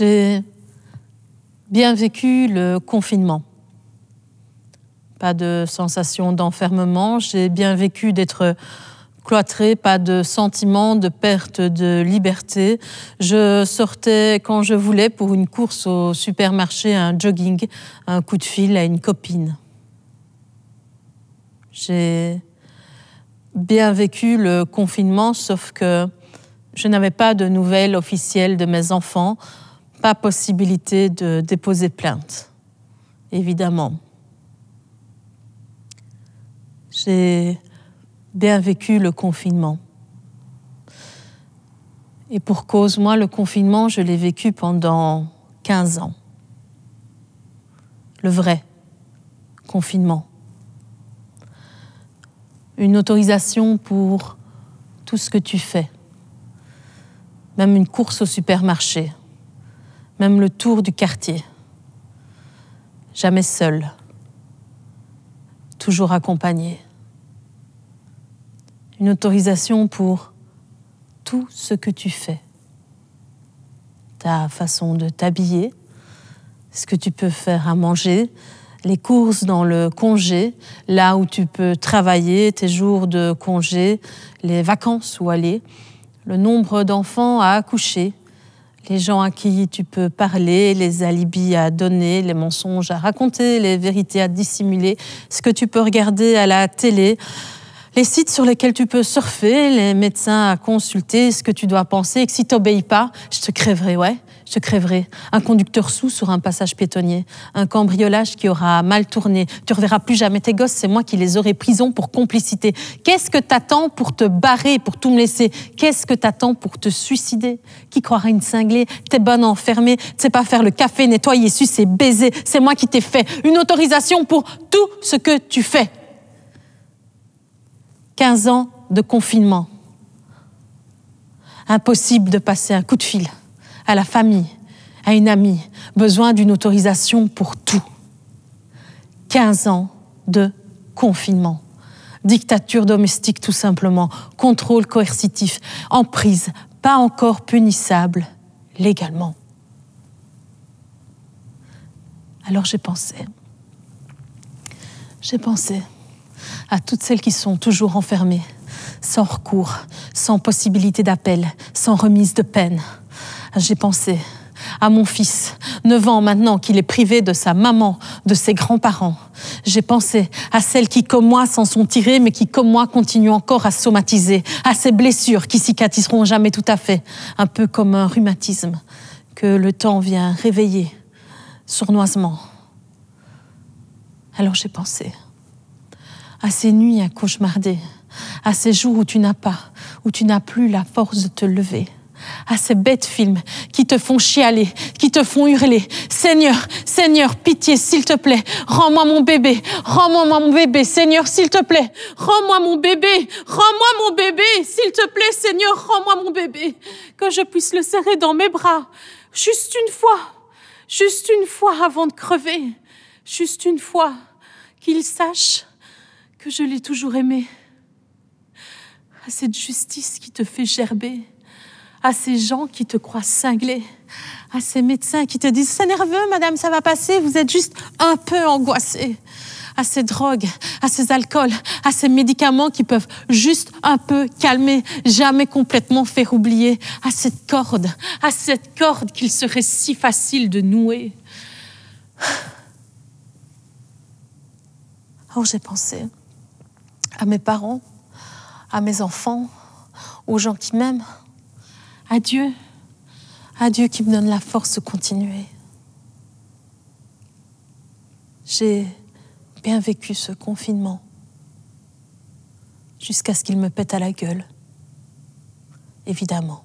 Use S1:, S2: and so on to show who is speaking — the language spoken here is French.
S1: j'ai bien vécu le confinement. Pas de sensation d'enfermement, j'ai bien vécu d'être cloîtré, pas de sentiment de perte de liberté. Je sortais quand je voulais pour une course au supermarché, un jogging, un coup de fil à une copine. J'ai bien vécu le confinement, sauf que je n'avais pas de nouvelles officielles de mes enfants pas possibilité de déposer plainte, évidemment. J'ai bien vécu le confinement. Et pour cause, moi, le confinement, je l'ai vécu pendant 15 ans. Le vrai confinement. Une autorisation pour tout ce que tu fais. Même une course au supermarché même le tour du quartier. Jamais seul, toujours accompagné. Une autorisation pour tout ce que tu fais. Ta façon de t'habiller, ce que tu peux faire à manger, les courses dans le congé, là où tu peux travailler, tes jours de congé, les vacances où aller, le nombre d'enfants à accoucher, les gens à qui tu peux parler, les alibis à donner, les mensonges à raconter, les vérités à dissimuler, ce que tu peux regarder à la télé, les sites sur lesquels tu peux surfer, les médecins à consulter, ce que tu dois penser, et que si tu n'obéis pas, je te crèverai, ouais. Je crèverai. Un conducteur sous sur un passage piétonnier. Un cambriolage qui aura mal tourné. Tu reverras plus jamais tes gosses, c'est moi qui les aurai prison pour complicité. Qu'est-ce que t'attends pour te barrer, pour tout me laisser Qu'est-ce que t'attends pour te suicider Qui croira une cinglée T'es bonne enfermée, tu sais pas faire le café, nettoyer, sucer, baiser. C'est moi qui t'ai fait. Une autorisation pour tout ce que tu fais. 15 ans de confinement. Impossible de passer un coup de fil à la famille, à une amie, besoin d'une autorisation pour tout. 15 ans de confinement, dictature domestique tout simplement, contrôle coercitif, emprise, pas encore punissable légalement. Alors j'ai pensé, j'ai pensé à toutes celles qui sont toujours enfermées, sans recours, sans possibilité d'appel, sans remise de peine j'ai pensé à mon fils, neuf ans maintenant qu'il est privé de sa maman, de ses grands-parents. J'ai pensé à celles qui, comme moi, s'en sont tirées, mais qui, comme moi, continuent encore à somatiser, à ces blessures qui cicatriseront jamais tout à fait, un peu comme un rhumatisme que le temps vient réveiller sournoisement. Alors j'ai pensé à ces nuits à cauchemarder, à ces jours où tu n'as pas, où tu n'as plus la force de te lever à ces bêtes films qui te font chialer, qui te font hurler. Seigneur, Seigneur, pitié, s'il te plaît, rends-moi mon bébé, rends-moi mon bébé, Seigneur, s'il te plaît, rends-moi mon bébé, rends-moi mon bébé, s'il te plaît, Seigneur, rends-moi mon bébé, que je puisse le serrer dans mes bras, juste une fois, juste une fois avant de crever, juste une fois, qu'il sache que je l'ai toujours aimé. À cette justice qui te fait gerber, à ces gens qui te croient cinglé, à ces médecins qui te disent C'est nerveux, madame, ça va passer, vous êtes juste un peu angoissée, à ces drogues, à ces alcools, à ces médicaments qui peuvent juste un peu calmer, jamais complètement faire oublier, à cette corde, à cette corde qu'il serait si facile de nouer. Oh, j'ai pensé à mes parents, à mes enfants, aux gens qui m'aiment, Adieu, adieu qui me donne la force de continuer. J'ai bien vécu ce confinement jusqu'à ce qu'il me pète à la gueule, évidemment.